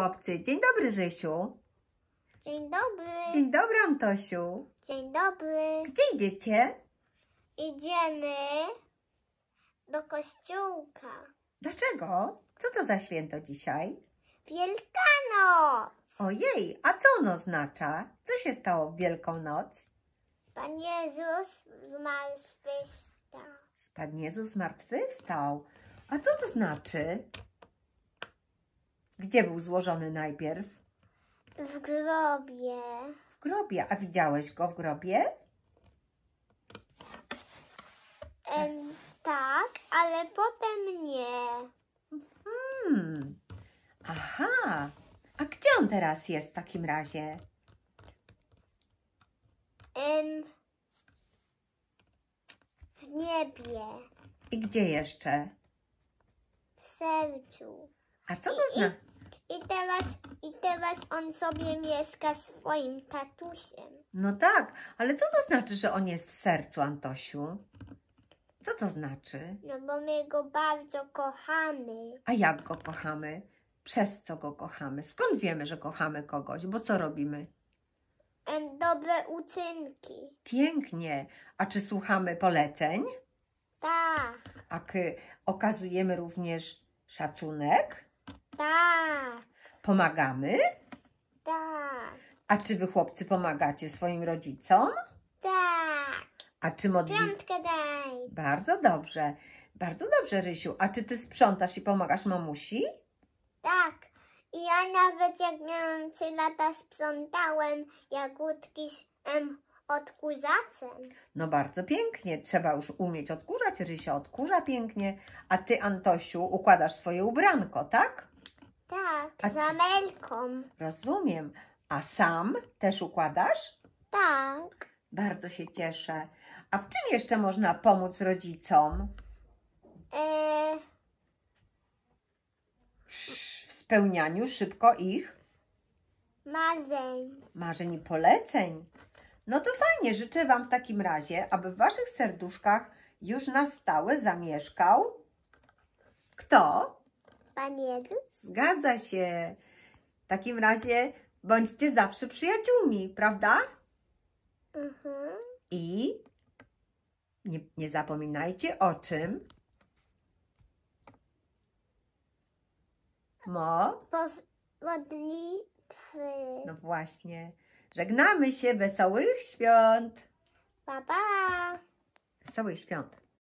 chłopcy. Dzień dobry, Rysiu. Dzień dobry. Dzień dobry, Antosiu. Dzień dobry. Gdzie idziecie? Idziemy do kościółka. Dlaczego? Co to za święto dzisiaj? Wielkanoc. Ojej, a co ono oznacza? Co się stało w Noc? Pan Jezus zmartwychwstał. Pan Jezus zmartwychwstał. A co to znaczy? Gdzie był złożony najpierw? W grobie. W grobie. A widziałeś go w grobie? Em, tak, ale potem nie. Hmm. Aha. A gdzie on teraz jest w takim razie? Em, w niebie. I gdzie jeszcze? W sercu. A co to znaczy? ponieważ on sobie mieszka swoim tatusiem. No tak, ale co to znaczy, że on jest w sercu, Antosiu? Co to znaczy? No bo my go bardzo kochamy. A jak go kochamy? Przez co go kochamy? Skąd wiemy, że kochamy kogoś? Bo co robimy? Dobre uczynki. Pięknie. A czy słuchamy poleceń? Tak. A okazujemy również szacunek? Tak. Pomagamy? Tak. A czy wy chłopcy pomagacie swoim rodzicom? Tak. A czy modli? Piątkę daj. Bardzo dobrze. Bardzo dobrze, Rysiu. A czy ty sprzątasz i pomagasz mamusi? Tak. I ja nawet jak miałam 3 lata sprzątałem jagódki z m. odkurzaczem. No bardzo pięknie. Trzeba już umieć odkurzać. Rysia odkurza pięknie. A ty, Antosiu, układasz swoje ubranko, tak? Tak. Zamelkom. Tak Rozumiem. A sam też układasz? Tak. Bardzo się cieszę. A w czym jeszcze można pomóc rodzicom? E, W spełnianiu szybko ich marzeń. marzeń i poleceń. No to fajnie, życzę Wam w takim razie, aby w Waszych serduszkach już na stałe zamieszkał kto? Pan Jezus? Zgadza się. W takim razie bądźcie zawsze przyjaciółmi, prawda? Mhm. I nie, nie zapominajcie o czym? Mo? modlitwy. No właśnie. Żegnamy się. Wesołych świąt. Pa, pa. Wesołych świąt.